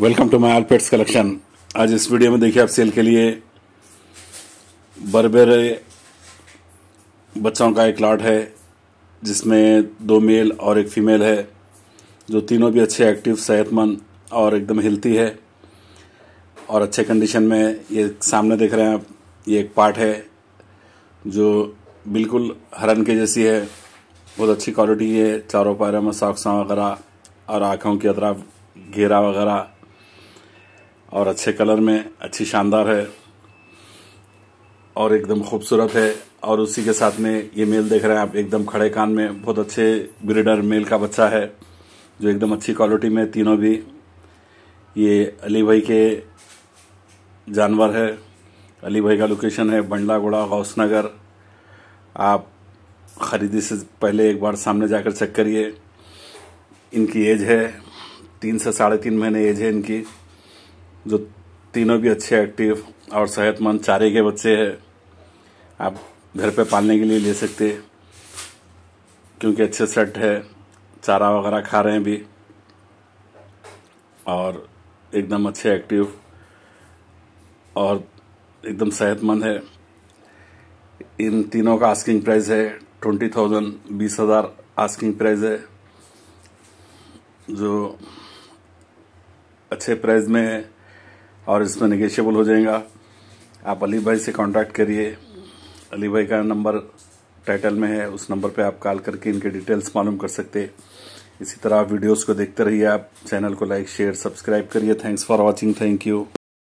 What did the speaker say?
welcome to my all pets collection आज इस video में देखिए आप सेल के लिए बरबेरे बच्चों का एक लॉट है जिसमें दो मेल और एक फीमेल है जो तीनों भी अच्छे एक्टिव सेहतमंद और एकदम हेल्थी है और अच्छे कंडीशन में ये सामने देख रहे हैं आप ये एक पार्ट है जो बिल्कुल हरन के जैसी है बहुत अच्छी क्वालिटी है चारों पैरों में सा वगैरह और आँखों की अतराफ घेरा वगैरह और अच्छे कलर में अच्छी शानदार है और एकदम खूबसूरत है और उसी के साथ में ये मेल देख रहे हैं आप एकदम खड़े कान में बहुत अच्छे ब्रिडर मेल का बच्चा है जो एकदम अच्छी क्वालिटी में तीनों भी ये अली भाई के जानवर है अली भाई का लोकेशन है बंडला बंडलागोड़ा गौसनगर आप ख़रीदी से पहले एक बार सामने जाकर चेक करिए इनकी एज है तीन से साढ़े तीन महीने एज है इनकी जो तीनों भी अच्छे एक्टिव और सेहतमंद चारे के बच्चे हैं आप घर पे पालने के लिए ले सकते क्योंकि अच्छे सेट है चारा वगैरह खा रहे हैं भी और एकदम अच्छे एक्टिव और एकदम सेहतमंद है इन तीनों का आस्किंग प्राइस है ट्वेंटी थाउजेंड बीस हज़ार आस्किंग प्राइस है जो अच्छे प्राइस में है और इसमें निगेशियबल हो जाएगा आप अली भाई से कांटेक्ट करिए अली भाई का नंबर टाइटल में है उस नंबर पे आप कॉल करके इनके डिटेल्स मालूम कर सकते इसी तरह आप वीडियोज़ को देखते रहिए आप चैनल को लाइक शेयर सब्सक्राइब करिए thanks for watching thank you